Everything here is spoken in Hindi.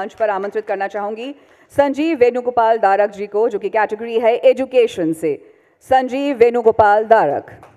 मंच पर आमंत्रित करना चाहूंगी संजीव वेणुगोपाल दारक जी को जो कि कैटेगरी है एजुकेशन से संजीव वेणुगोपाल दारक